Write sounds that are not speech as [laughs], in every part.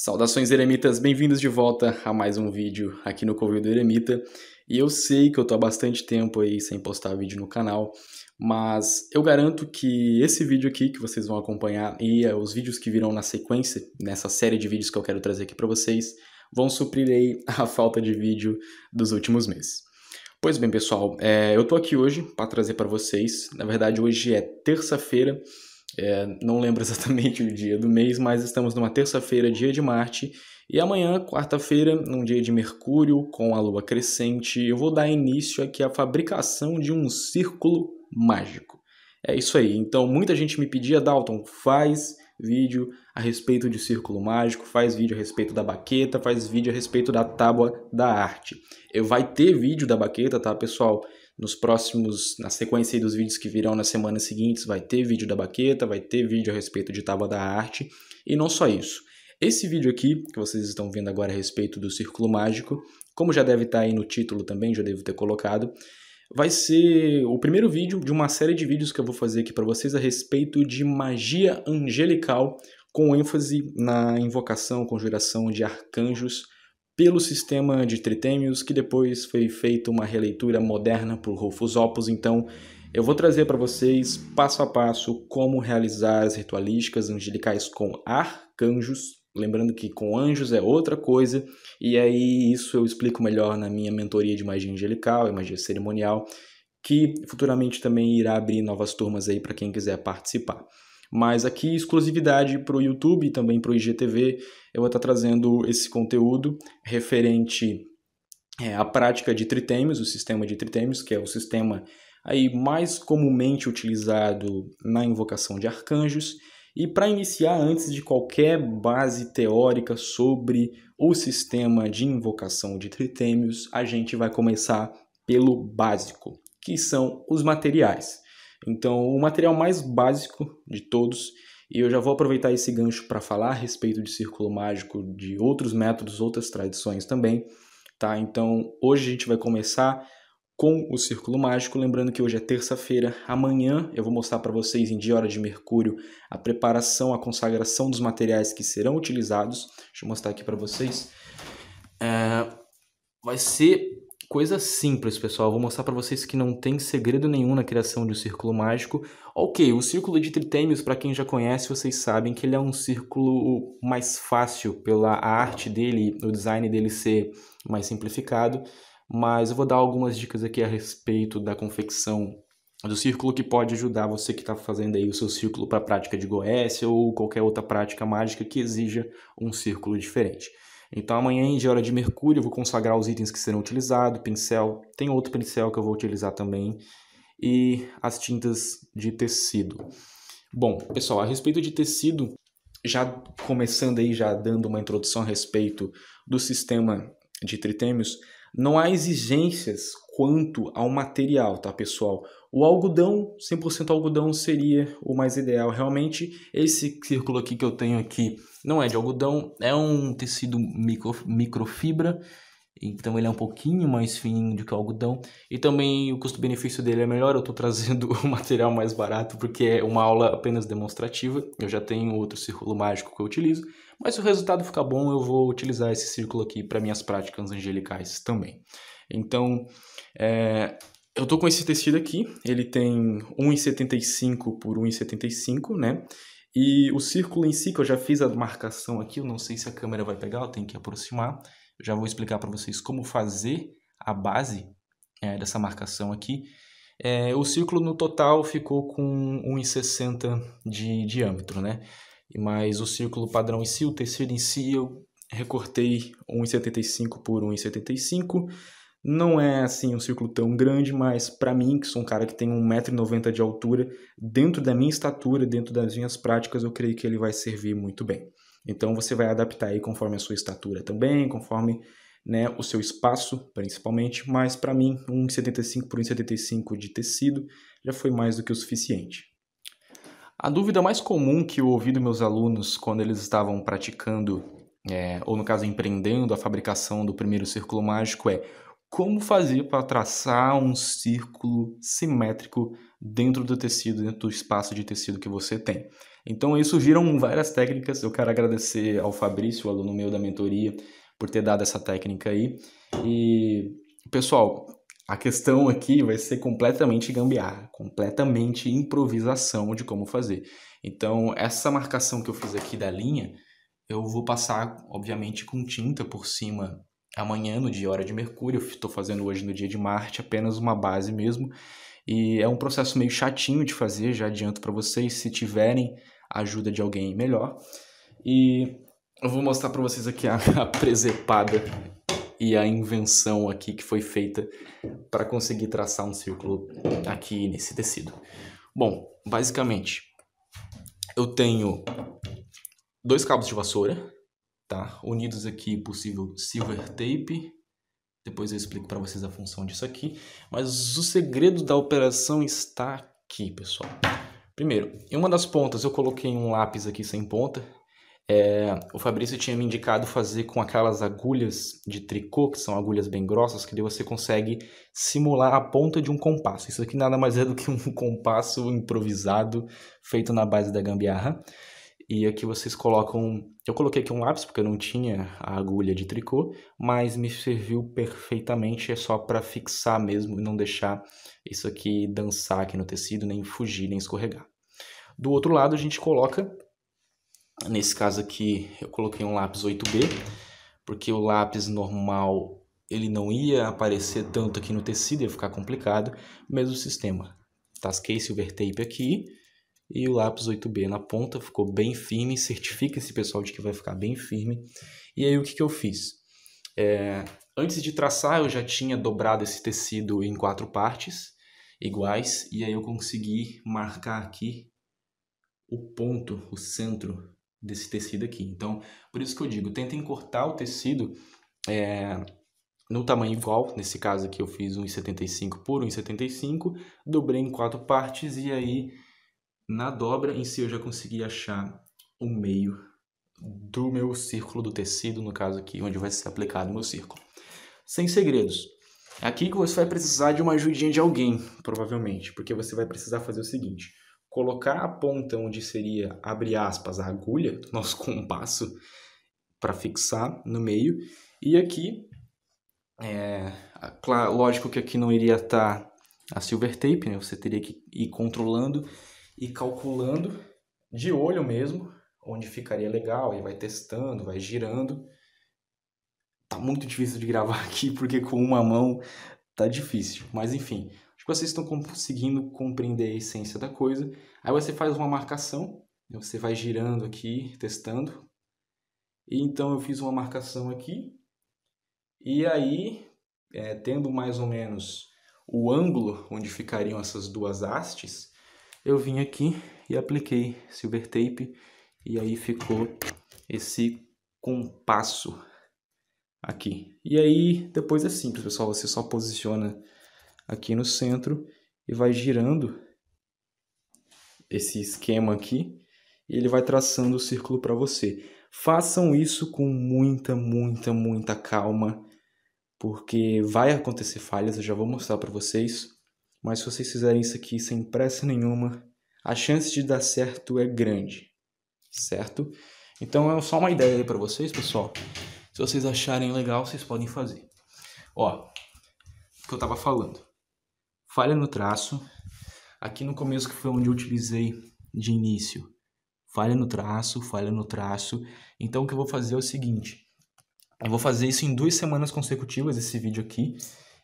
Saudações Eremitas, bem-vindos de volta a mais um vídeo aqui no Covil do Eremita. E eu sei que eu tô há bastante tempo aí sem postar vídeo no canal, mas eu garanto que esse vídeo aqui que vocês vão acompanhar e eh, os vídeos que virão na sequência, nessa série de vídeos que eu quero trazer aqui para vocês, vão suprir aí [laughs] a falta de vídeo dos últimos meses. Pois bem, pessoal, é, eu tô aqui hoje para trazer para vocês, na verdade hoje é terça-feira, é, não lembro [laughs] exatamente o dia do mês, mas estamos numa terça-feira, dia de Marte, e amanhã, quarta-feira, num dia de Mercúrio com a lua crescente, eu vou dar início aqui à fabricação de um círculo mágico. É isso aí. Então, muita gente me pedia, Dalton, faz vídeo a respeito de círculo mágico, faz vídeo a respeito da baqueta, faz vídeo a respeito da tábua da arte. Eu vai ter vídeo da baqueta, tá, pessoal? Nos próximos, na sequência dos vídeos que virão nas semanas seguintes, vai ter vídeo da baqueta, vai ter vídeo a respeito de tábua da arte, e não só isso. Esse vídeo aqui, que vocês estão vendo agora a respeito do círculo mágico, como já deve estar tá aí no título também, já devo ter colocado, vai ser o primeiro vídeo de uma série de vídeos que eu vou fazer aqui para vocês a respeito de magia angelical, com ênfase na invocação, conjuração de arcanjos pelo sistema de tritêmios, que depois foi feita uma releitura moderna por Rufus Opus. Então, eu vou trazer para vocês passo a passo como realizar as ritualísticas angelicais com arcanjos. Lembrando que com anjos é outra coisa, e aí isso eu explico melhor na minha mentoria de magia angelical e magia cerimonial, que futuramente também irá abrir novas turmas aí para quem quiser participar. Mas aqui, exclusividade para o YouTube e também para o IGTV, eu vou estar tá trazendo esse conteúdo referente é, à prática de tritêmios, o sistema de tritêmios, que é o sistema aí mais comumente utilizado na invocação de arcanjos. E para iniciar, antes de qualquer base teórica sobre o sistema de invocação de tritêmios, a gente vai começar pelo básico, que são os materiais. Então, o material mais básico de todos, e eu já vou aproveitar esse gancho para falar a respeito de círculo mágico, de outros métodos, outras tradições também, tá? Então, hoje a gente vai começar com o círculo mágico, lembrando que hoje é terça-feira, amanhã eu vou mostrar para vocês em dia hora de mercúrio a preparação, a consagração dos materiais que serão utilizados. Deixa eu mostrar aqui para vocês. É... Vai ser coisa simples, pessoal. vou mostrar para vocês que não tem segredo nenhum na criação de um círculo mágico. Ok, o círculo de tritêmios, para quem já conhece, vocês sabem que ele é um círculo mais fácil pela arte dele, o design dele ser mais simplificado. Mas eu vou dar algumas dicas aqui a respeito da confecção do círculo que pode ajudar você que está fazendo aí o seu círculo para prática de Goécia ou qualquer outra prática mágica que exija um círculo diferente. Então amanhã em dia, hora de mercúrio, eu vou consagrar os itens que serão utilizados, pincel, tem outro pincel que eu vou utilizar também, e as tintas de tecido. Bom, pessoal, a respeito de tecido, já começando aí, já dando uma introdução a respeito do sistema de tritêmios, não há exigências quanto ao material, tá, pessoal? O algodão, 100% algodão, seria o mais ideal. Realmente, esse círculo aqui que eu tenho aqui não é de algodão, é um tecido micro, microfibra, então ele é um pouquinho mais fininho do que o algodão. E também o custo-benefício dele é melhor, eu estou trazendo [laughs] o material mais barato porque é uma aula apenas demonstrativa. Eu já tenho outro círculo mágico que eu utilizo, mas se o resultado ficar bom, eu vou utilizar esse círculo aqui para minhas práticas angelicais também. Então, é, eu estou com esse tecido aqui, ele tem 1,75 por 1,75, né? E o círculo em si, que eu já fiz a marcação aqui, eu não sei se a câmera vai pegar, eu tenho que aproximar. Eu já vou explicar para vocês como fazer a base é, dessa marcação aqui. É, o círculo no total ficou com 1,60 de diâmetro, né? Mas o círculo padrão em si, o tecido em si, eu recortei 1,75 por 1,75 não é assim um círculo tão grande, mas para mim, que sou um cara que tem 1,90m de altura, dentro da minha estatura, dentro das minhas práticas, eu creio que ele vai servir muito bem. Então você vai adaptar aí conforme a sua estatura também, conforme né, o seu espaço principalmente, mas para mim 1,75 por 1,75 de tecido já foi mais do que o suficiente. A dúvida mais comum que eu ouvi dos meus alunos quando eles estavam praticando, é, ou no caso empreendendo a fabricação do primeiro círculo mágico é como fazer para traçar um círculo simétrico dentro do tecido, dentro do espaço de tecido que você tem. Então aí surgiram várias técnicas. Eu quero agradecer ao Fabrício, aluno meu da mentoria, por ter dado essa técnica aí. E pessoal, a questão aqui vai ser completamente gambiarra, completamente improvisação de como fazer. Então, essa marcação que eu fiz aqui da linha, eu vou passar, obviamente, com tinta por cima amanhã, no dia hora de Mercúrio, estou fazendo hoje no dia de Marte, apenas uma base mesmo. E é um processo meio chatinho de fazer, já adianto para vocês, se tiverem a ajuda de alguém melhor. E eu vou mostrar para vocês aqui a, [laughs] a presepada e a invenção aqui que foi feita para conseguir traçar um círculo aqui nesse tecido. Bom, basicamente, eu tenho dois cabos de vassoura, tá? Unidos aqui possível silver tape. Depois eu explico para vocês a função disso aqui. Mas o segredo da operação está aqui, pessoal. Primeiro, em uma das pontas eu coloquei um lápis aqui sem ponta. É, o Fabrício tinha me indicado fazer com aquelas agulhas de tricô, que são agulhas bem grossas, que daí você consegue simular a ponta de um compasso. Isso aqui nada mais é do que um [laughs] compasso improvisado feito na base da gambiarra. E aqui vocês colocam eu coloquei aqui um lápis porque eu não tinha a agulha de tricô, mas me serviu perfeitamente, é só para fixar mesmo e não deixar isso aqui dançar aqui no tecido, nem fugir, nem escorregar. Do outro lado a gente coloca, nesse caso aqui eu coloquei um lápis 8B, porque o lápis normal ele não ia aparecer tanto aqui no tecido, ia ficar complicado, mesmo sistema. Tasquei silver tape aqui, e o lápis 8B na ponta, ficou bem firme, certifica esse pessoal de que vai ficar bem firme. E aí o que, que eu fiz? É, antes de traçar eu já tinha dobrado esse tecido em quatro partes iguais, e aí eu consegui marcar aqui o ponto, o centro desse tecido aqui. Então, por isso que eu digo, tentem cortar o tecido é, no tamanho igual, nesse caso aqui eu fiz 1,75 por 1,75, dobrei em quatro partes e aí na dobra em si eu já consegui achar o meio do meu círculo do tecido, no caso aqui, onde vai ser aplicado o meu círculo. Sem segredos. É aqui que você vai precisar de uma ajudinha de alguém, provavelmente, porque você vai precisar fazer o seguinte: colocar a ponta onde seria, abre aspas, a agulha do nosso [laughs] compasso para fixar no meio, e aqui, é, lógico que aqui não iria estar tá a silver tape, né? você teria que ir controlando e calculando de olho mesmo onde ficaria legal, e vai testando, vai girando. Tá muito difícil de gravar [laughs] aqui porque com uma mão tá difícil, mas enfim, acho que vocês estão conseguindo compreender a essência da coisa. Aí você faz uma marcação, né, você vai girando aqui, testando. E então eu fiz uma marcação aqui, e aí, é, tendo mais ou menos o ângulo onde ficariam essas duas hastes, eu vim aqui e apliquei silver tape e aí ficou esse compasso aqui. E aí depois é simples, pessoal, você só posiciona aqui no centro e vai girando esse esquema aqui e ele vai traçando o círculo para você. Façam isso com muita, muita, muita calma, porque vai acontecer falhas, eu já vou mostrar para vocês mas se vocês fizerem isso aqui sem pressa nenhuma, a chance de dar certo é grande, certo? Então é só uma ideia aí para vocês, pessoal. Se vocês acharem legal, vocês podem fazer. Ó, o que eu tava falando. Falha no traço. Aqui no começo que foi onde eu utilizei de início. Falha no traço, falha no traço. Então o que eu vou fazer é o seguinte. Eu vou fazer isso em duas semanas consecutivas, esse vídeo aqui.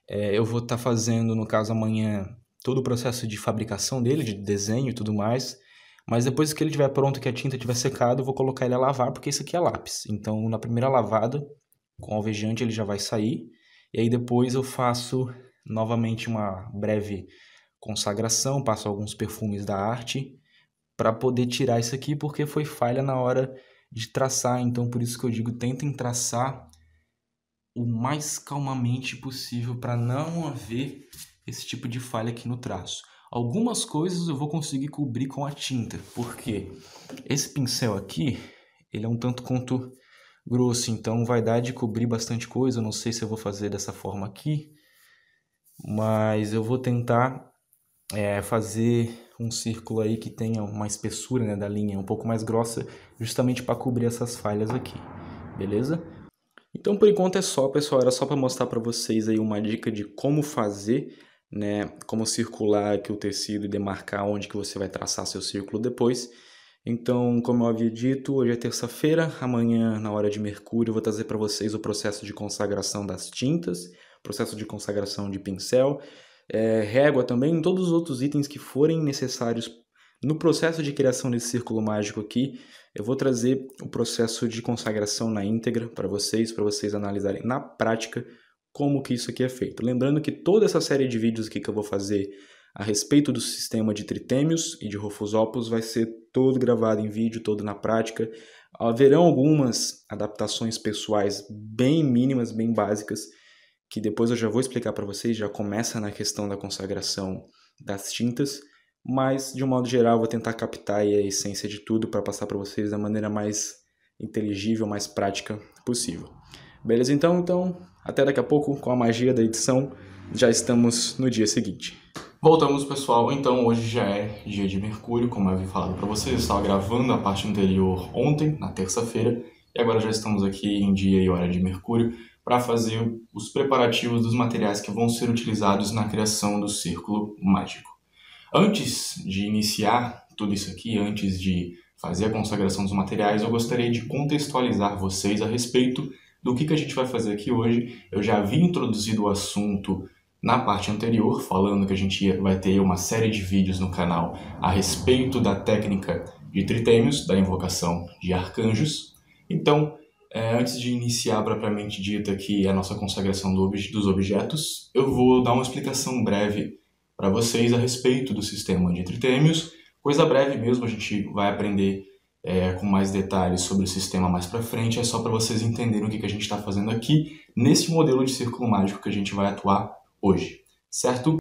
É, eu vou estar tá fazendo, no caso, amanhã todo o processo de fabricação dele, de desenho e tudo mais. Mas depois que ele estiver pronto, que a tinta estiver secada, eu vou colocar ele a lavar, porque isso aqui é lápis. Então, na primeira lavada, com alvejante, ele já vai sair. E aí depois eu faço novamente uma breve consagração, passo alguns perfumes da arte para poder tirar isso aqui, porque foi falha na hora de traçar. Então, por isso que eu digo, tentem traçar o mais calmamente possível para não haver esse tipo de falha aqui no traço. Algumas coisas eu vou conseguir cobrir com a tinta, porque esse pincel aqui, ele é um tanto quanto grosso, então vai dar de cobrir bastante coisa, eu não sei se eu vou fazer dessa forma aqui, mas eu vou tentar é, fazer um círculo aí que tenha uma espessura né, da linha um pouco mais grossa, justamente para cobrir essas falhas aqui, beleza? Então por enquanto é só, pessoal, era só para mostrar para vocês aí uma dica de como fazer, né, como circular aqui o tecido e demarcar onde que você vai traçar seu círculo depois. Então, como eu havia dito, hoje é terça-feira, amanhã na hora de Mercúrio eu vou trazer para vocês o processo de consagração das tintas, processo de consagração de pincel, é, régua também, todos os outros itens que forem necessários no processo de criação desse círculo mágico aqui, eu vou trazer o processo de consagração na íntegra para vocês, para vocês analisarem na prática como que isso aqui é feito. Lembrando que toda essa série de vídeos aqui que eu vou fazer a respeito do sistema de tritêmios e de Rofusopus vai ser todo gravado em vídeo, todo na prática. Haverão algumas adaptações pessoais bem mínimas, bem básicas, que depois eu já vou explicar para vocês, já começa na questão da consagração das tintas. Mas, de um modo geral, vou tentar captar a essência de tudo para passar para vocês da maneira mais inteligível, mais prática possível. Beleza então? Então, até daqui a pouco com a magia da edição. Já estamos no dia seguinte. Voltamos, pessoal. Então, hoje já é dia de Mercúrio, como eu havia falado para vocês. Eu estava gravando a parte anterior ontem, na terça-feira, e agora já estamos aqui em dia e hora de Mercúrio para fazer os preparativos dos materiais que vão ser utilizados na criação do círculo mágico. Antes de iniciar tudo isso aqui, antes de fazer a consagração dos materiais, eu gostaria de contextualizar vocês a respeito do que, que a gente vai fazer aqui hoje. Eu já havia introduzido o assunto na parte anterior, falando que a gente vai ter uma série de vídeos no canal a respeito da técnica de tritêmios, da invocação de arcanjos. Então, é, antes de iniciar propriamente dita aqui a nossa consagração dos objetos, eu vou dar uma explicação breve para vocês a respeito do sistema de tritêmios. Coisa breve mesmo, a gente vai aprender é, com mais detalhes sobre o sistema mais para frente. É só para vocês entenderem o que, que a gente está fazendo aqui nesse modelo de círculo mágico que a gente vai atuar hoje, certo?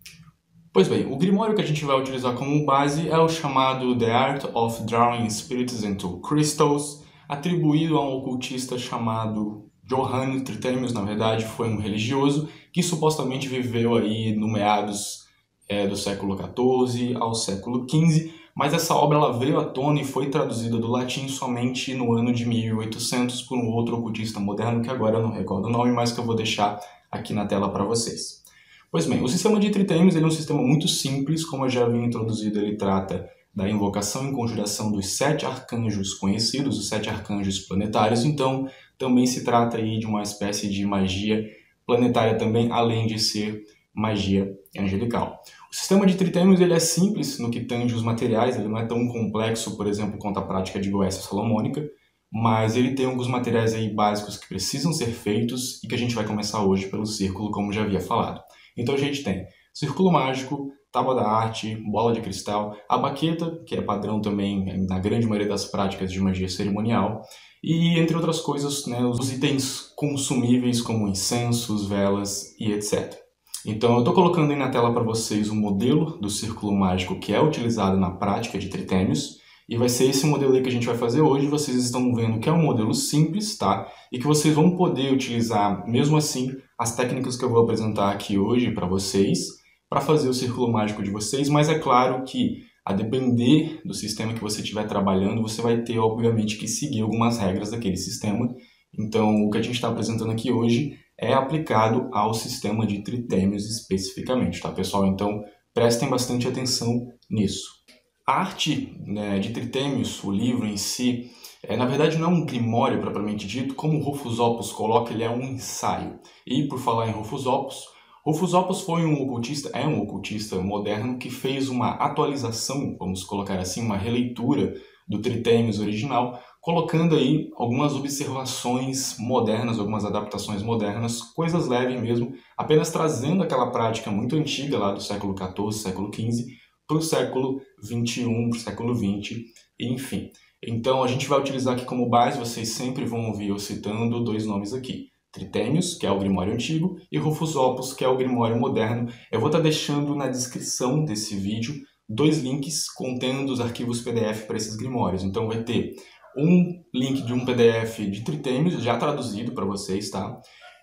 Pois bem, o grimório que a gente vai utilizar como base é o chamado The Art of Drawing Spirits into Crystals, atribuído a um ocultista chamado Johann Tritemius, na verdade, foi um religioso que supostamente viveu aí no meados é, do século XIV ao século XV, mas essa obra ela veio à tona e foi traduzida do latim somente no ano de 1800 por um outro ocultista moderno que agora eu não recordo o nome, mas que eu vou deixar aqui na tela para vocês. Pois bem, o sistema de tritemes ele é um sistema muito simples, como eu já havia introduzido, ele trata da invocação e conjuração dos sete arcanjos conhecidos, os sete arcanjos planetários, então também se trata aí de uma espécie de magia planetária também, além de ser magia angelical. O sistema de tritêmios ele é simples no que tange os materiais, ele não é tão complexo, por exemplo, quanto a prática de Goécia Salomônica, mas ele tem alguns materiais aí básicos que precisam ser feitos e que a gente vai começar hoje pelo círculo, como já havia falado. Então a gente tem círculo mágico, tábua da arte, bola de cristal, a baqueta, que é padrão também na grande maioria das práticas de magia cerimonial, e entre outras coisas, né, os itens consumíveis como incensos, velas e etc. Então, eu estou colocando aí na tela para vocês o um modelo do círculo mágico que é utilizado na prática de tritênios e vai ser esse modelo aí que a gente vai fazer hoje. Vocês estão vendo que é um modelo simples, tá? E que vocês vão poder utilizar, mesmo assim, as técnicas que eu vou apresentar aqui hoje para vocês, para fazer o círculo mágico de vocês, mas é claro que a depender do sistema que você estiver trabalhando, você vai ter, obviamente, que seguir algumas regras daquele sistema. Então, o que a gente está apresentando aqui hoje é aplicado ao sistema de tritêmios especificamente, tá pessoal? Então prestem bastante atenção nisso. A arte né, de tritêmios, o livro em si, é, na verdade não é um grimório propriamente dito, como Rufus Opus coloca, ele é um ensaio. E por falar em Rufus Opus, Rufus Opus foi um ocultista, é um ocultista moderno que fez uma atualização, vamos colocar assim, uma releitura do Tritêmios original, colocando aí algumas observações modernas, algumas adaptações modernas, coisas leves mesmo, apenas trazendo aquela prática muito antiga lá do século XIV, século XV, para o século XXI, para o século XX, enfim. Então a gente vai utilizar aqui como base, vocês sempre vão ouvir eu citando dois nomes aqui. Tritêmios, que é o Grimório Antigo, e Rufus Opus, que é o Grimório Moderno. Eu vou estar tá deixando na descrição desse vídeo dois links contendo os arquivos PDF para esses grimórios. Então vai ter um link de um PDF de Tritemes, já traduzido para vocês, tá?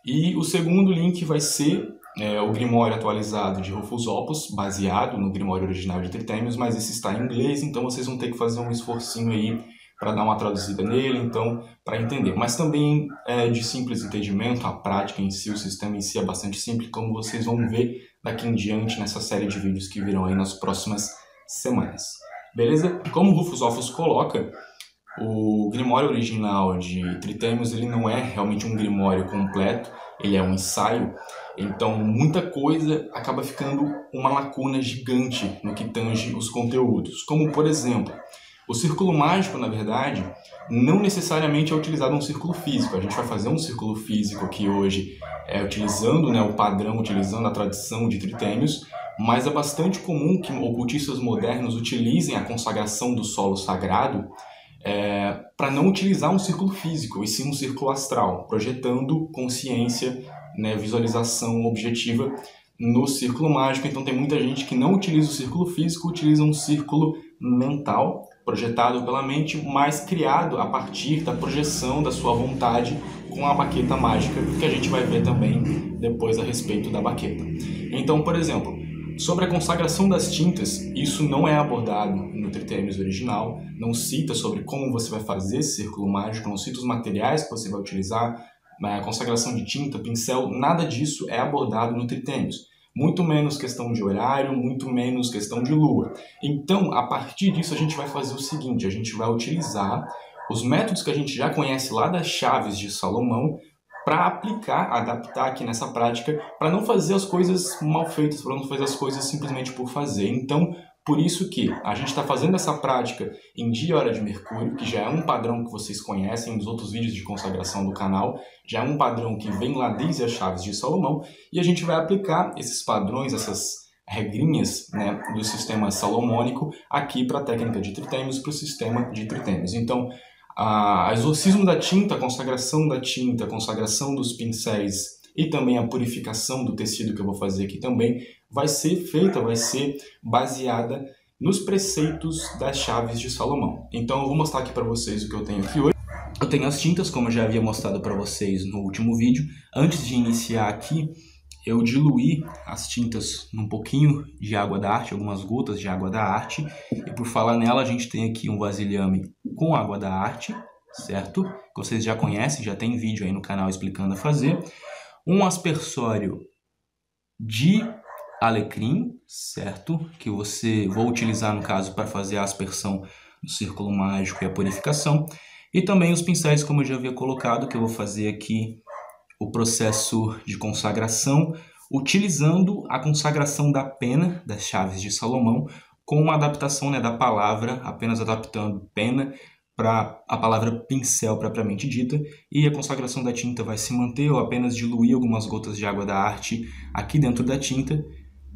E o segundo link vai ser é, o Grimório atualizado de Rufus Opus, baseado no Grimório original de Tritêmios, mas esse está em inglês, então vocês vão ter que fazer um esforcinho aí para dar uma traduzida nele, então, para entender. Mas também é de simples entendimento, a prática em si, o sistema em si é bastante simples, como vocês vão ver daqui em diante nessa série de vídeos que virão aí nas próximas semanas. Beleza? Como o Rufus Opus coloca, o Grimório original de Tritêmios ele não é realmente um Grimório completo, ele é um ensaio, então muita coisa acaba ficando uma lacuna gigante no que tange os conteúdos, como por exemplo, o círculo mágico, na verdade, não necessariamente é utilizado um círculo físico. A gente vai fazer um círculo físico aqui hoje, é, utilizando né, o padrão, utilizando a tradição de tritêmios, mas é bastante comum que ocultistas modernos utilizem a consagração do solo sagrado é, para não utilizar um círculo físico, e sim um círculo astral, projetando consciência, né, visualização objetiva no círculo mágico. Então tem muita gente que não utiliza o círculo físico, utiliza um círculo mental, projetado pela mente, mas criado a partir da projeção da sua vontade com a baqueta mágica, que a gente vai ver também depois a respeito da baqueta. Então, por exemplo, Sobre a consagração das tintas, isso não é abordado no Tritemes original, não cita sobre como você vai fazer esse círculo mágico, não cita os materiais que você vai utilizar, a consagração de tinta, pincel, nada disso é abordado no Tritemes. Muito menos questão de horário, muito menos questão de lua. Então, a partir disso, a gente vai fazer o seguinte: a gente vai utilizar os métodos que a gente já conhece lá das chaves de Salomão para aplicar, adaptar aqui nessa prática, para não fazer as coisas mal feitas, para não fazer as coisas simplesmente por fazer. Então, por isso que a gente está fazendo essa prática em dia e hora de Mercúrio, que já é um padrão que vocês conhecem nos outros vídeos de consagração do canal, já é um padrão que vem lá desde as chaves de Salomão, e a gente vai aplicar esses padrões, essas regrinhas né, do sistema salomônico aqui para a técnica de tritêmios, para o sistema de tritêmios. Então, a exorcismo da tinta, a consagração da tinta, a consagração dos pincéis e também a purificação do tecido que eu vou fazer aqui também vai ser feita, vai ser baseada nos preceitos das chaves de Salomão. Então eu vou mostrar aqui para vocês o que eu tenho aqui hoje. Eu tenho as tintas, como eu já havia mostrado para vocês no último vídeo. Antes de iniciar aqui, eu diluí as tintas num pouquinho de água da arte, algumas gotas de água da arte. E por falar nela, a gente tem aqui um vasilhame com água da arte, certo? Que vocês já conhecem, já tem vídeo aí no canal explicando a fazer. Um aspersório de alecrim, certo? Que você vou utilizar no caso para fazer a aspersão do círculo mágico e a purificação. E também os pincéis, como eu já havia colocado, que eu vou fazer aqui o processo de consagração, utilizando a consagração da pena das chaves de Salomão com uma adaptação né, da palavra, apenas adaptando pena para a palavra pincel propriamente dita, e a consagração da tinta vai se manter ou apenas diluir algumas gotas de água da arte aqui dentro da tinta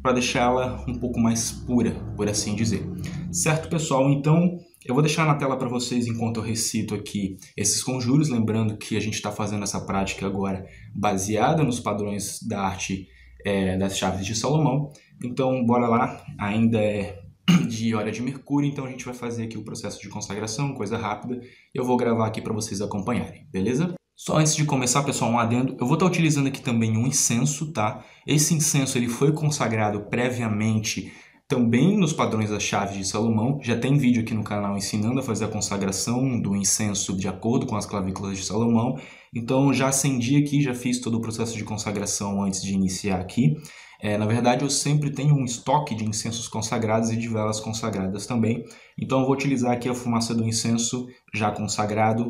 para deixá-la um pouco mais pura, por assim dizer. Certo, pessoal? Então, eu vou deixar na tela para vocês enquanto eu recito aqui esses conjuros, lembrando que a gente está fazendo essa prática agora baseada nos padrões da arte é, das chaves de Salomão. Então, bora lá, ainda é [clears throat] de hora de Mercúrio, então a gente vai fazer aqui o processo de consagração, coisa rápida. Eu vou gravar aqui para vocês acompanharem, beleza? Só antes de começar, pessoal, um adendo. Eu vou estar tá utilizando aqui também um incenso, tá? Esse incenso ele foi consagrado previamente também nos padrões das chaves de Salomão, já tem vídeo aqui no canal ensinando a fazer a consagração do incenso de acordo com as clavículas de Salomão. Então já acendi aqui, já fiz todo o processo de consagração antes de iniciar aqui. É, na verdade, eu sempre tenho um estoque de incensos consagrados e de velas consagradas também. Então eu vou utilizar aqui a fumaça do incenso já consagrado,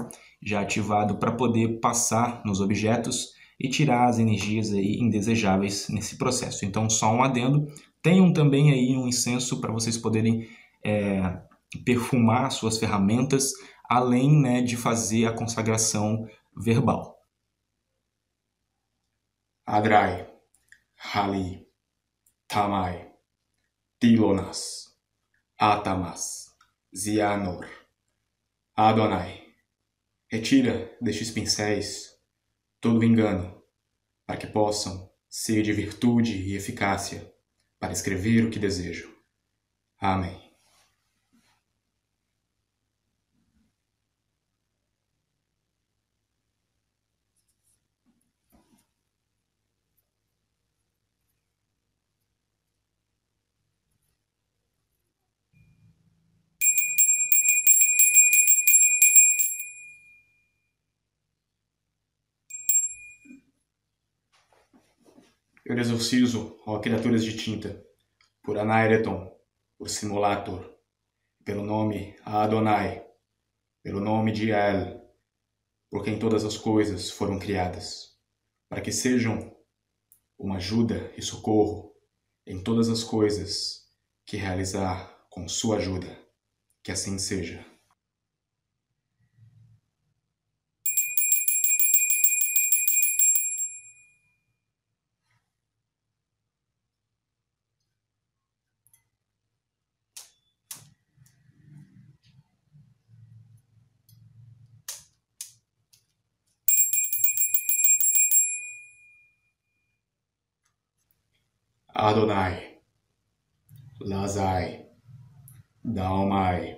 já ativado, para poder passar nos objetos e tirar as energias aí indesejáveis nesse processo. Então, só um adendo, Tenham também aí um incenso para vocês poderem é, perfumar suas ferramentas, além né, de fazer a consagração verbal. Adrai, Hali, Tamai, Tilonas, Atamas, Zianor, Adonai. Retira destes pincéis todo engano, para que possam ser de virtude e eficácia para escrever o que desejo. Amém. Narciso ó Criaturas de Tinta, por Anaireton, por Simulator, pelo nome Adonai, pelo nome de El, por quem todas as coisas foram criadas, para que sejam uma ajuda e socorro em todas as coisas que realizar com sua ajuda. Que assim seja. Adonai, Lazai, Dalmai,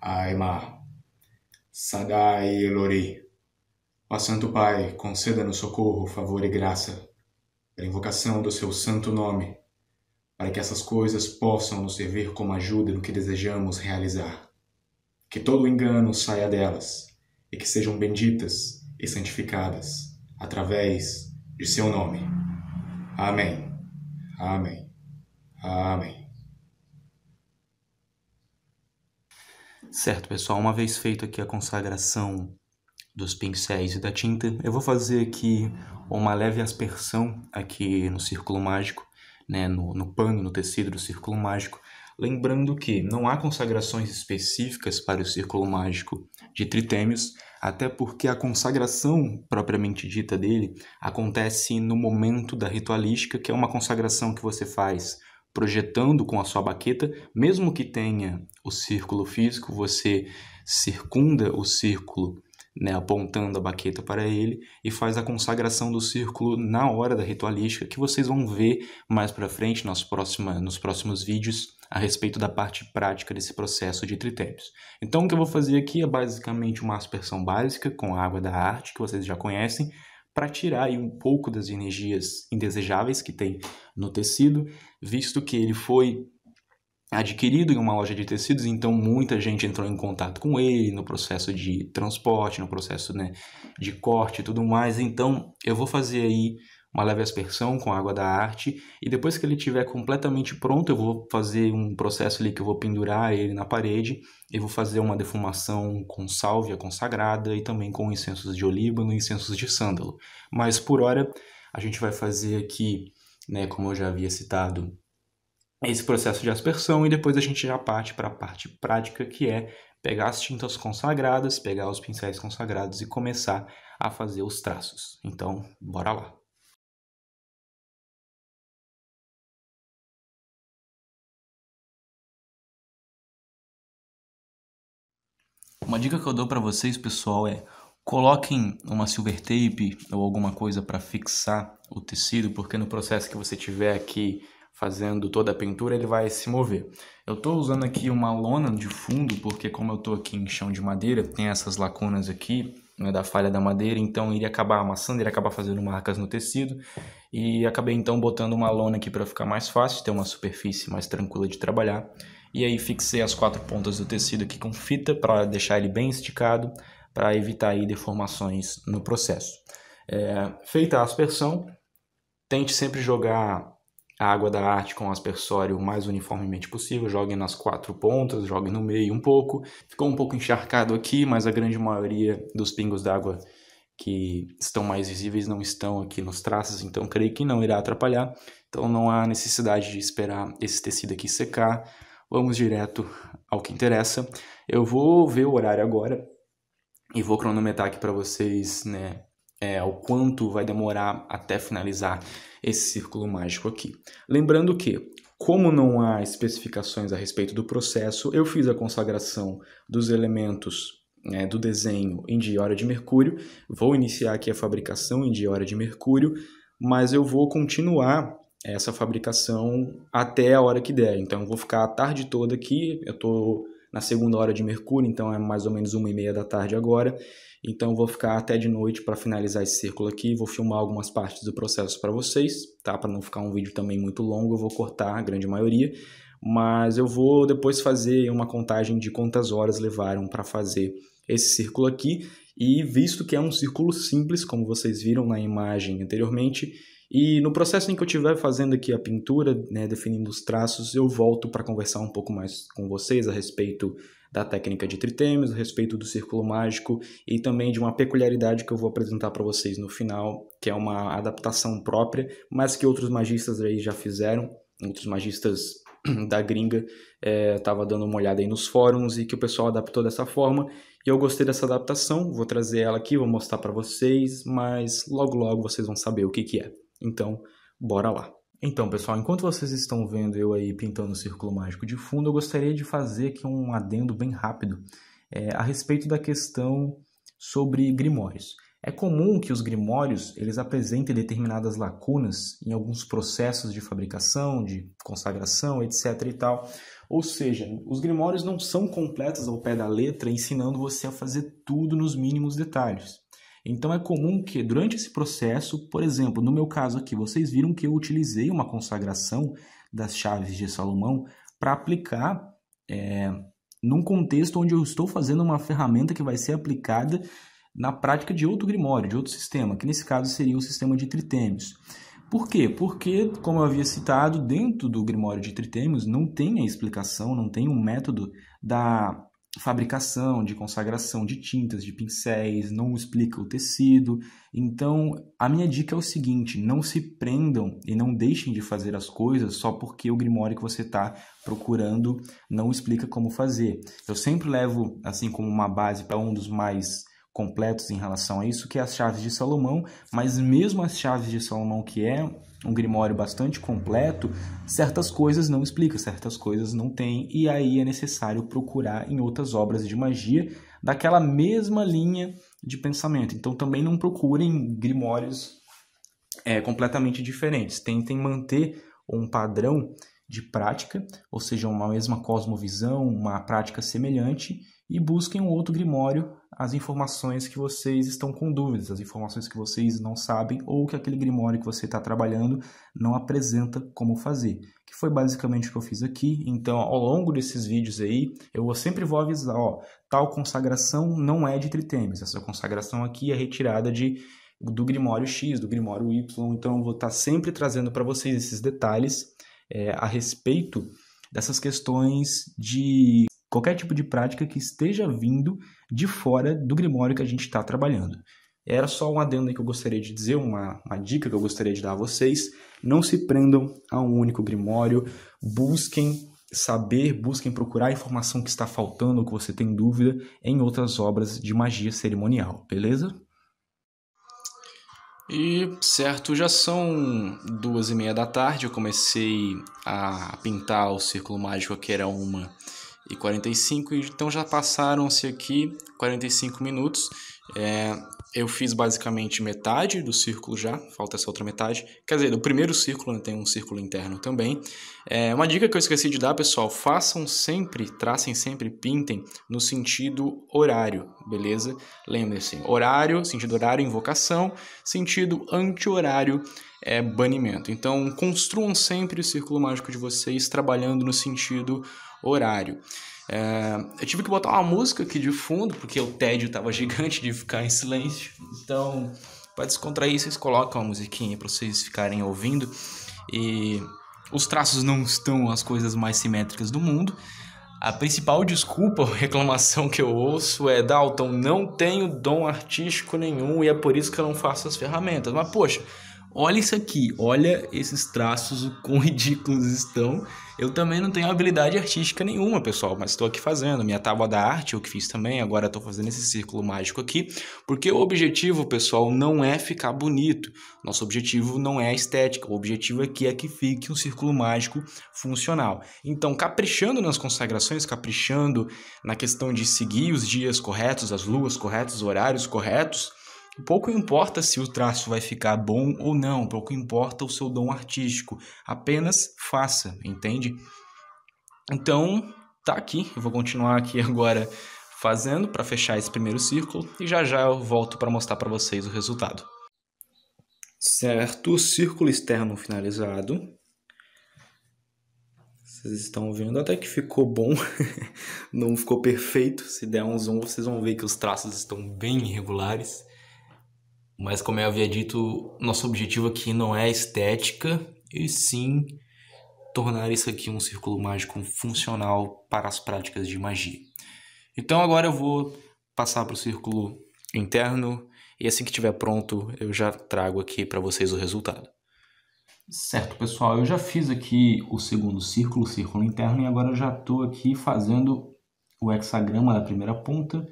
Aima, Sadai Elori. Ó Santo Pai, conceda-nos socorro, favor e graça, pela invocação do seu santo nome, para que essas coisas possam nos servir como ajuda no que desejamos realizar. Que todo engano saia delas e que sejam benditas e santificadas através de seu nome. Amém. Amém. Amém. Certo, pessoal, uma vez feito aqui a consagração dos pincéis e da tinta, eu vou fazer aqui uma leve aspersão aqui no círculo mágico, né, no, no pano, no tecido do círculo mágico, Lembrando que não há consagrações específicas para o círculo mágico de Tritêmios, até porque a consagração propriamente dita dele acontece no momento da ritualística, que é uma consagração que você faz projetando com a sua baqueta, mesmo que tenha o círculo físico, você circunda o círculo né, apontando a baqueta para ele e faz a consagração do círculo na hora da ritualística, que vocês vão ver mais para frente nos próximos vídeos, a respeito da parte prática desse processo de tritérios. Então, o que eu vou fazer aqui é basicamente uma aspersão básica com água da arte, que vocês já conhecem, para tirar um pouco das energias indesejáveis que tem no tecido, visto que ele foi adquirido em uma loja de tecidos, então muita gente entrou em contato com ele no processo de transporte, no processo né, de corte e tudo mais. Então, eu vou fazer aí uma leve aspersão com a água da arte e depois que ele estiver completamente pronto, eu vou fazer um processo ali que eu vou pendurar ele na parede e vou fazer uma defumação com sálvia consagrada e também com incensos de olíbano e incensos de sândalo. Mas por hora a gente vai fazer aqui, né, como eu já havia citado, esse processo de aspersão e depois a gente já parte para a parte prática que é pegar as tintas consagradas, pegar os pincéis consagrados e começar a fazer os traços. Então, bora lá. Uma dica que eu dou para vocês, pessoal, é coloquem uma silver tape ou alguma coisa para fixar o tecido, porque no processo que você tiver aqui fazendo toda a pintura, ele vai se mover. Eu estou usando aqui uma lona de fundo, porque como eu estou aqui em chão de madeira, tem essas lacunas aqui né, da falha da madeira, então iria acabar amassando, iria acabar fazendo marcas no tecido, e acabei então botando uma lona aqui para ficar mais fácil, ter uma superfície mais tranquila de trabalhar. E aí fixei as quatro pontas do tecido aqui com fita para deixar ele bem esticado, para evitar aí deformações no processo. É, feita a aspersão, tente sempre jogar a água da arte com o aspersório o mais uniformemente possível, Jogue nas quatro pontas, jogue no meio um pouco. Ficou um pouco encharcado aqui, mas a grande maioria dos pingos d'água que estão mais visíveis não estão aqui nos traços, então creio que não irá atrapalhar. Então não há necessidade de esperar esse tecido aqui secar Vamos direto ao que interessa. Eu vou ver o horário agora e vou cronometrar aqui para vocês, né, é, o quanto vai demorar até finalizar esse círculo mágico aqui. Lembrando que, como não há especificações a respeito do processo, eu fiz a consagração dos elementos né, do desenho em diória de mercúrio, vou iniciar aqui a fabricação em diória de mercúrio, mas eu vou continuar essa fabricação até a hora que der. Então eu vou ficar a tarde toda aqui, eu estou na segunda hora de Mercúrio, então é mais ou menos uma e meia da tarde agora. Então vou ficar até de noite para finalizar esse círculo aqui, vou filmar algumas partes do processo para vocês, tá? Para não ficar um vídeo também muito longo, eu vou cortar a grande maioria, mas eu vou depois fazer uma contagem de quantas horas levaram para fazer esse círculo aqui. E visto que é um círculo simples, como vocês viram na imagem anteriormente, e no processo em que eu estiver fazendo aqui a pintura, né, definindo os traços, eu volto para conversar um pouco mais com vocês a respeito da técnica de tritêmios, a respeito do círculo mágico e também de uma peculiaridade que eu vou apresentar para vocês no final, que é uma adaptação própria, mas que outros magistas aí já fizeram, outros magistas [clears throat] da gringa estava eh, é, dando uma olhada aí nos fóruns e que o pessoal adaptou dessa forma e eu gostei dessa adaptação, vou trazer ela aqui, vou mostrar para vocês, mas logo logo vocês vão saber o que, que é. Então, bora lá. Então, pessoal, enquanto vocês estão vendo eu aí pintando o círculo mágico de fundo, eu gostaria de fazer aqui um adendo bem rápido é, a respeito da questão sobre grimórios. É comum que os grimórios eles apresentem determinadas lacunas em alguns processos de fabricação, de consagração, etc. e tal. Ou seja, os grimórios não são completos ao pé da letra, ensinando você a fazer tudo nos mínimos detalhes. Então é comum que durante esse processo, por exemplo, no meu caso aqui, vocês viram que eu utilizei uma consagração das chaves de Salomão para aplicar é, num contexto onde eu estou fazendo uma ferramenta que vai ser aplicada na prática de outro grimório, de outro sistema, que nesse caso seria o sistema de tritêmios. Por quê? Porque, como eu havia citado, dentro do Grimório de Tritêmios não tem a explicação, não tem um método da fabricação, de consagração de tintas, de pincéis, não explica o tecido. Então, a minha dica é o seguinte: não se prendam e não deixem de fazer as coisas só porque o grimório que você está procurando não explica como fazer. Eu sempre levo assim como uma base para um dos mais completos em relação a isso, que é as chaves de Salomão, mas mesmo as chaves de Salomão, que é um grimório bastante completo, certas coisas não explica, certas coisas não tem, e aí é necessário procurar em outras obras de magia daquela mesma linha de pensamento. Então também não procurem grimórios é, completamente diferentes, tentem manter um padrão de prática, ou seja, uma mesma cosmovisão, uma prática semelhante, e busquem um outro grimório as informações que vocês estão com dúvidas, as informações que vocês não sabem ou que aquele grimório que você está trabalhando não apresenta como fazer, que foi basicamente o que eu fiz aqui. Então, ao longo desses vídeos aí, eu sempre vou avisar, ó, tal consagração não é de tritemes, essa consagração aqui é retirada de do grimório X, do grimório Y, então eu vou estar tá sempre trazendo para vocês esses detalhes é, a respeito dessas questões de qualquer tipo de prática que esteja vindo de fora do grimório que a gente está trabalhando. Era só um adendo que eu gostaria de dizer, uma, uma dica que eu gostaria de dar a vocês. Não se prendam a um único grimório, busquem saber, busquem procurar a informação que está faltando ou que você tem dúvida em outras obras de magia cerimonial, beleza? E certo, já são duas e meia da tarde. Eu comecei a pintar o círculo mágico, que era uma e 45, então já passaram-se aqui 45 minutos. É, eu fiz basicamente metade do círculo já, falta essa outra metade. Quer dizer, do primeiro círculo né, tem um círculo interno também. É, uma dica que eu esqueci de dar, pessoal, façam sempre, tracem sempre, pintem no sentido horário, beleza? Lembre-se, horário, sentido horário, invocação, sentido anti-horário, é banimento. Então, construam sempre o círculo mágico de vocês trabalhando no sentido horário. É, eu tive que botar uma música aqui de fundo, porque o tédio tava [laughs] gigante de ficar em silêncio. Então, para descontrair, vocês colocam uma musiquinha para vocês ficarem ouvindo. E os traços não estão as coisas mais simétricas do mundo. A principal desculpa [laughs] ou reclamação que eu ouço é: Dalton, não tenho dom artístico nenhum e é por isso que eu não faço as ferramentas. Mas, poxa, olha isso aqui, olha esses traços, o quão [laughs] ridículos estão. Eu também não tenho habilidade artística nenhuma, pessoal, mas estou aqui fazendo. Minha tábua da arte eu que fiz também, agora estou fazendo esse círculo mágico aqui, porque o objetivo, pessoal, não é ficar bonito. Nosso objetivo não é a estética, o objetivo aqui é que fique um círculo mágico funcional. Então, caprichando nas consagrações, caprichando na questão de seguir os dias corretos, as luas corretas, os horários corretos, Pouco importa se o traço vai ficar bom ou não, pouco importa o seu dom artístico, apenas faça, entende? Então, tá aqui, eu vou continuar aqui [laughs] agora fazendo para fechar esse primeiro círculo e já já eu volto para mostrar para vocês o resultado. Certo, círculo externo finalizado. Vocês estão vendo até que ficou bom, [laughs] não ficou perfeito. Se der um zoom, vocês vão ver que os traços estão bem irregulares. Mas como eu havia dito, nosso objetivo aqui não é estética, e sim tornar isso aqui um círculo mágico funcional para as práticas de magia. Então agora eu vou passar para o círculo interno e assim que estiver pronto eu já trago aqui para vocês o resultado. Certo, pessoal, eu já fiz aqui o segundo círculo, o círculo interno, e agora já estou aqui fazendo o hexagrama da primeira ponta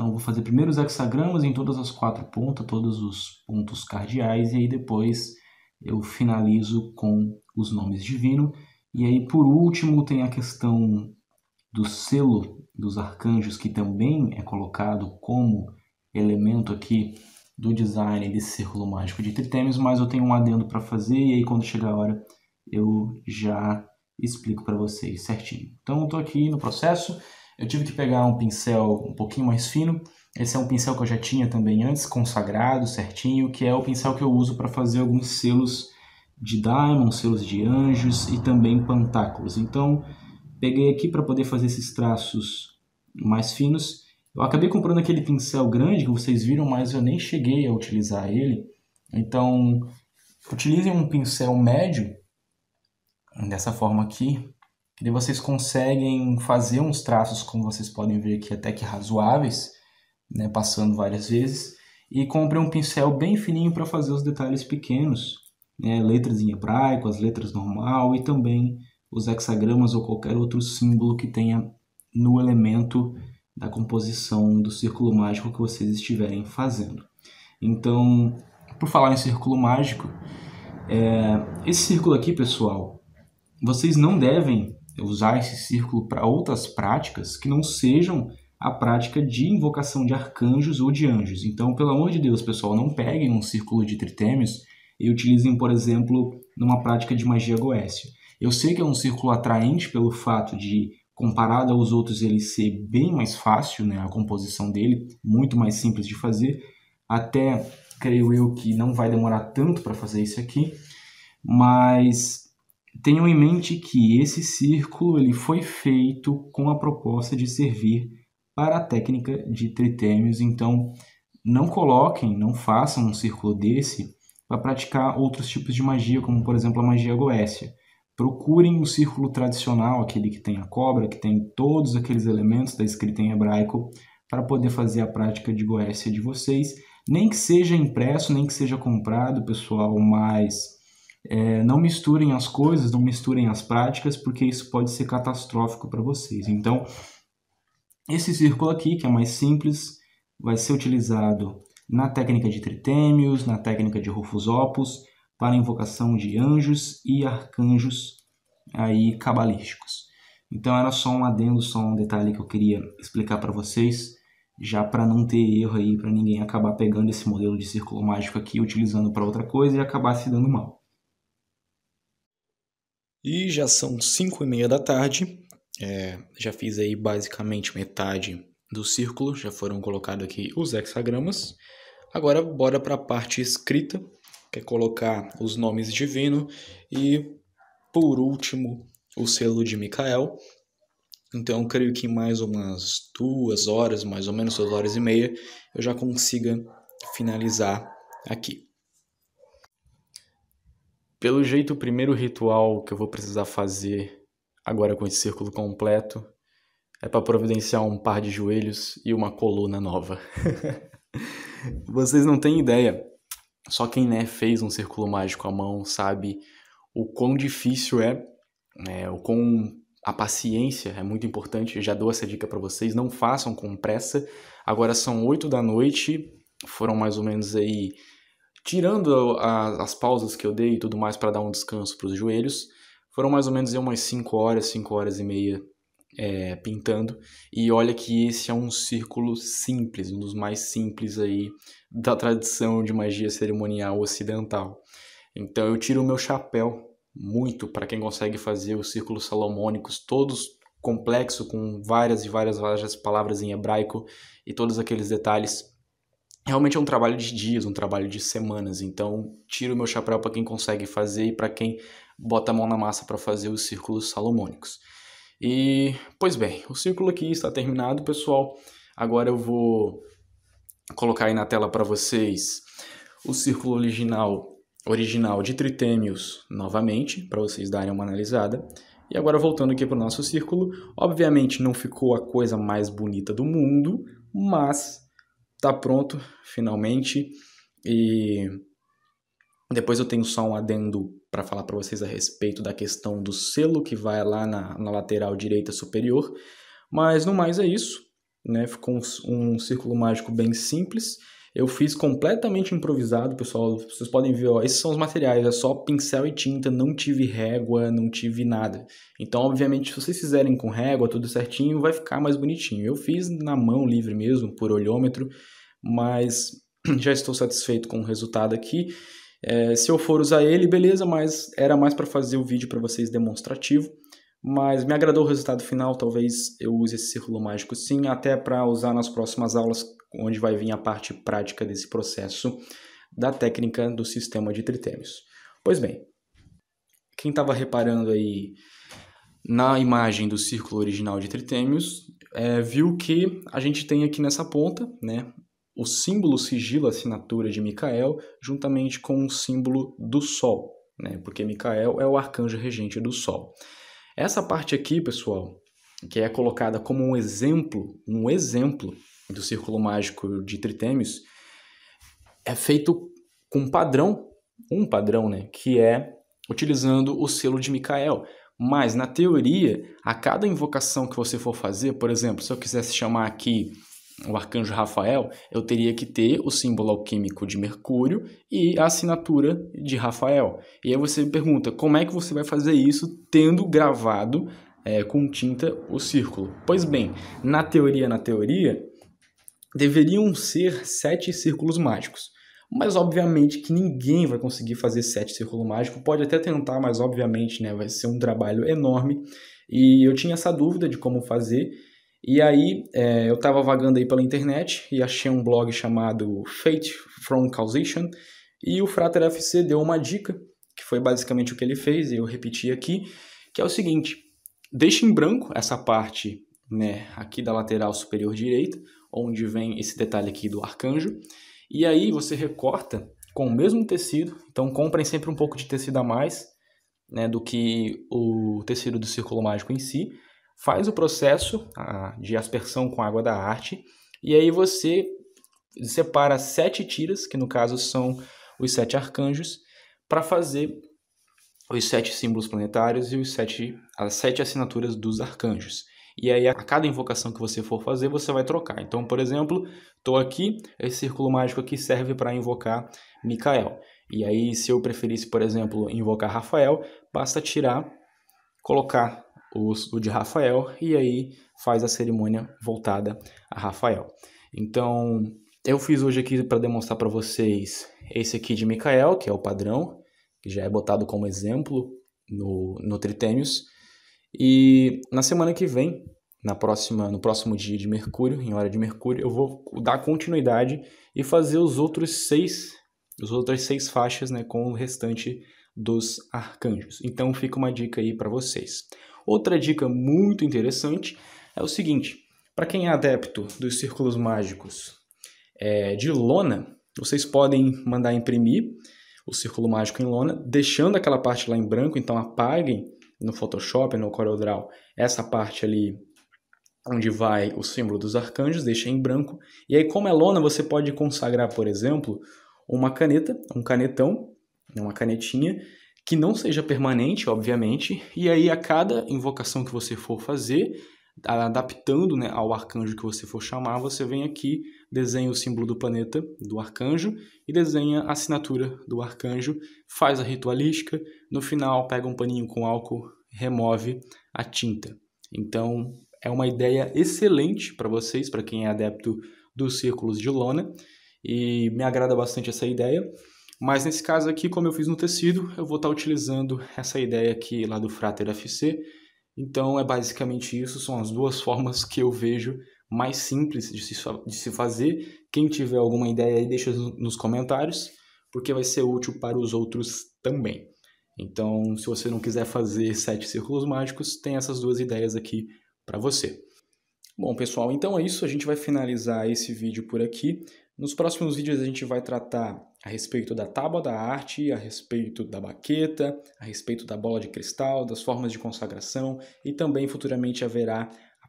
então, vou fazer primeiro os hexagramas em todas as quatro pontas, todos os pontos cardeais, e aí depois eu finalizo com os nomes divinos. E aí, por último, tem a questão do selo dos arcanjos, que também é colocado como elemento aqui do design desse círculo mágico de Tritemes, mas eu tenho um adendo para fazer e aí quando chegar a hora eu já explico para vocês certinho. Então, estou aqui no processo. Eu tive que pegar um pincel um pouquinho mais fino. Esse é um pincel que eu já tinha também antes, consagrado, certinho, que é o pincel que eu uso para fazer alguns selos de diamond, selos de anjos e também pantáculos. Então, peguei aqui para poder fazer esses traços mais finos. Eu acabei comprando aquele pincel grande que vocês viram, mas eu nem cheguei a utilizar ele. Então, utilizem um pincel médio, dessa forma aqui, que daí vocês conseguem fazer uns traços, como vocês podem ver aqui, até que razoáveis, né, passando várias vezes, e compre um pincel bem fininho para fazer os detalhes pequenos, né, letras em hebraico, as letras normal e também os hexagramas ou qualquer outro símbolo que tenha no elemento da composição do círculo mágico que vocês estiverem fazendo. Então, por falar em círculo mágico, é, esse círculo aqui, pessoal, vocês não devem usar esse círculo para outras práticas que não sejam a prática de invocação de arcanjos ou de anjos. Então, pelo amor de Deus, pessoal, não peguem um círculo de tritêmios e utilizem, por exemplo, numa prática de magia goécia. Eu sei que é um círculo atraente pelo fato de, comparado aos outros, ele ser bem mais fácil, né, a composição dele, muito mais simples de fazer. Até creio eu que não vai demorar tanto para fazer isso aqui, mas Tenham em mente que esse círculo ele foi feito com a proposta de servir para a técnica de tritêmios, então não coloquem, não façam um círculo desse para praticar outros tipos de magia, como por exemplo a magia goécia. Procurem o círculo tradicional, aquele que tem a cobra, que tem todos aqueles elementos da escrita em hebraico, para poder fazer a prática de goécia de vocês, nem que seja impresso, nem que seja comprado, pessoal, mas é, não misturem as coisas, não misturem as práticas, porque isso pode ser catastrófico para vocês. Então, esse círculo aqui, que é mais simples, vai ser utilizado na técnica de tritêmios, na técnica de Rufus Opus, para invocação de anjos e arcanjos aí cabalísticos. Então era só um adendo, só um detalhe que eu queria explicar para vocês, já para não ter erro aí, para ninguém acabar pegando esse modelo de círculo mágico aqui, utilizando para outra coisa e acabar se dando mal. E já são 5 e meia da tarde, é, já fiz aí basicamente metade do círculo, já foram colocados aqui os hexagramas. Agora bora para a parte escrita, que é colocar os nomes divino e por último o selo de Micael. Então creio que em mais umas duas horas, mais ou menos duas horas e meia, eu já consiga finalizar aqui. Pelo jeito, o primeiro ritual que eu vou precisar fazer agora com esse círculo completo é para providenciar um par de joelhos e uma coluna nova. [laughs] Vocês não têm ideia. Só quem né, fez um círculo mágico à mão sabe o quão difícil é, né, o quão a paciência é muito importante. Eu já dou essa dica para vocês. Não façam com pressa. Agora são 8 da noite, foram mais ou menos aí Tirando a, as pausas que eu dei e tudo mais para dar um descanso para os joelhos, foram mais ou menos umas 5 horas, 5 horas e meia é, pintando. E olha que esse é um círculo simples, um dos mais simples aí da tradição de magia cerimonial ocidental. Então eu tiro o meu chapéu muito para quem consegue fazer os círculos salomônicos, todos complexo com várias e várias várias palavras em hebraico e todos aqueles detalhes realmente é um trabalho de dias, um trabalho de semanas. Então, tiro meu chapéu para quem consegue fazer e para quem bota a mão na massa para fazer os círculos salomônicos. E, pois bem, o círculo aqui está terminado, pessoal. Agora eu vou colocar aí na tela para vocês o círculo original original de tritêmios novamente, para vocês darem uma analisada. E agora voltando aqui para o nosso círculo, obviamente não ficou a coisa mais bonita do mundo, mas tá pronto, finalmente. E depois eu tenho só um adendo para falar para vocês a respeito da questão do selo que vai lá na, na lateral direita superior. Mas no mais é isso, né? Ficou um, um círculo mágico bem simples. Eu fiz completamente improvisado, pessoal. Vocês podem ver, ó, esses são os materiais, é só pincel e tinta, não tive régua, não tive nada. Então, obviamente, se vocês fizerem com régua, tudo certinho, vai ficar mais bonitinho. Eu fiz na mão livre mesmo, por olhômetro, mas [clears throat] já estou satisfeito com o resultado aqui. É, se eu for usar ele, beleza, mas era mais para fazer o vídeo para vocês demonstrativo. Mas me agradou o resultado final, talvez eu use esse círculo mágico sim, até para usar nas próximas aulas onde vai vir a parte prática desse processo da técnica do sistema de tritêmios. Pois bem, quem estava reparando aí na imagem do círculo original de tritêmios, é, viu que a gente tem aqui nessa ponta, né, o símbolo sigilo assinatura de Micael, juntamente com o símbolo do Sol, né, porque Micael é o arcanjo regente do Sol. Essa parte aqui, pessoal, que é colocada como um exemplo, um exemplo do círculo mágico de Tritêmios, é feito com um padrão, um padrão, né, que é utilizando o selo de Micael. Mas na teoria, a cada invocação que você for fazer, por exemplo, se eu quisesse chamar aqui o arcanjo Rafael, eu teria que ter o símbolo alquímico de Mercúrio e a assinatura de Rafael. E aí você me pergunta, como é que você vai fazer isso tendo gravado é, com tinta o círculo? Pois bem, na teoria, na teoria, deveriam ser sete círculos mágicos. Mas obviamente que ninguém vai conseguir fazer sete círculos mágicos, pode até tentar, mas obviamente né, vai ser um trabalho enorme. E eu tinha essa dúvida de como fazer. E aí é, eu estava vagando aí pela internet e achei um blog chamado Fate from Causation. E o Frater FC deu uma dica, que foi basicamente o que ele fez, e eu repeti aqui, que é o seguinte: deixe em branco essa parte né, aqui da lateral superior direita, onde vem esse detalhe aqui do arcanjo. E aí você recorta com o mesmo tecido, então comprem sempre um pouco de tecido a mais né, do que o tecido do círculo mágico em si. Faz o processo de aspersão com água da arte e aí você separa sete tiras, que no caso são os sete arcanjos, para fazer os sete símbolos planetários e os sete, as sete assinaturas dos arcanjos. E aí, a cada invocação que você for fazer, você vai trocar. Então, por exemplo, estou aqui, esse círculo mágico aqui serve para invocar Micael. E aí, se eu preferisse, por exemplo, invocar Rafael, basta tirar, colocar o de Rafael e aí faz a cerimônia voltada a Rafael. Então, eu fiz hoje aqui para demonstrar para vocês esse aqui de Micael, que é o padrão, que já é botado como exemplo no, no Tritêmios. E na semana que vem, na próxima, no próximo dia de Mercúrio, em hora de Mercúrio, eu vou dar continuidade e fazer os outros seis, os outros seis faixas, né, com o restante dos arcanjos. Então fica uma dica aí para vocês. Outra dica muito interessante é o seguinte: para quem é adepto dos círculos mágicos é, de lona, vocês podem mandar imprimir o círculo mágico em lona, deixando aquela parte lá em branco, então apaguem no Photoshop, no CorelDRAW, essa parte ali onde vai o símbolo dos arcanjos, deixa em branco. E aí, como é lona, você pode consagrar, por exemplo, uma caneta, um canetão, uma canetinha, que não seja permanente, obviamente. E aí, a cada invocação que você for fazer, adaptando né, ao arcanjo que você for chamar, você vem aqui desenha o símbolo do planeta, do arcanjo, e desenha a assinatura do arcanjo, faz a ritualística, no final pega um paninho com álcool, remove a tinta. Então, é uma ideia excelente para vocês, para quem é adepto dos círculos de lona, e me agrada bastante essa ideia. Mas nesse caso aqui, como eu fiz no tecido, eu vou estar tá utilizando essa ideia aqui lá do Frater FC. Então é basicamente isso, são as duas [laughs] formas que eu vejo mais simples de se, de se fazer. Quem tiver alguma ideia aí, deixa nos comentários, porque vai ser útil para os outros também. Então, se você não quiser fazer sete círculos mágicos, tem essas duas ideias aqui para você. Bom, pessoal, então é isso. A gente vai finalizar esse vídeo por aqui. Nos próximos vídeos a gente vai tratar a respeito da tábua da arte, a respeito da baqueta, a respeito da bola de cristal, das formas de consagração e também futuramente haverá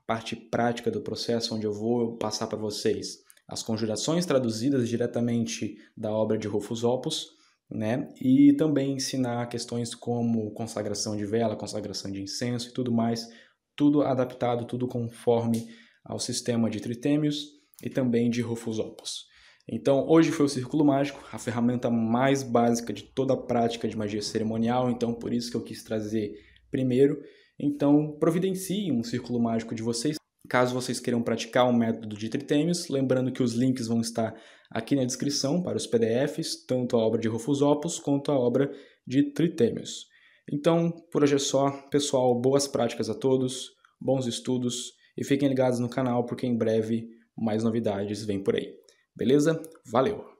parte prática do processo, onde eu vou passar para vocês as conjurações traduzidas diretamente da obra de Rufus Opus, né? E também ensinar questões como consagração de vela, consagração de incenso e tudo mais, tudo adaptado, tudo conforme ao sistema de Tritêmios e também de Rufus Opus. Então, hoje foi o Círculo Mágico, a ferramenta mais básica de toda a prática de magia cerimonial, então por isso que eu quis trazer primeiro então, providencie um círculo mágico de vocês. Caso vocês queiram praticar o um método de Tritêmios, lembrando que os links vão estar aqui na descrição para os PDFs, tanto a obra de Rufus Opus quanto a obra de Tritêmios. Então, por hoje é só. Pessoal, boas práticas a todos, bons estudos e fiquem ligados no canal porque em breve mais novidades vêm por aí. Beleza? Valeu!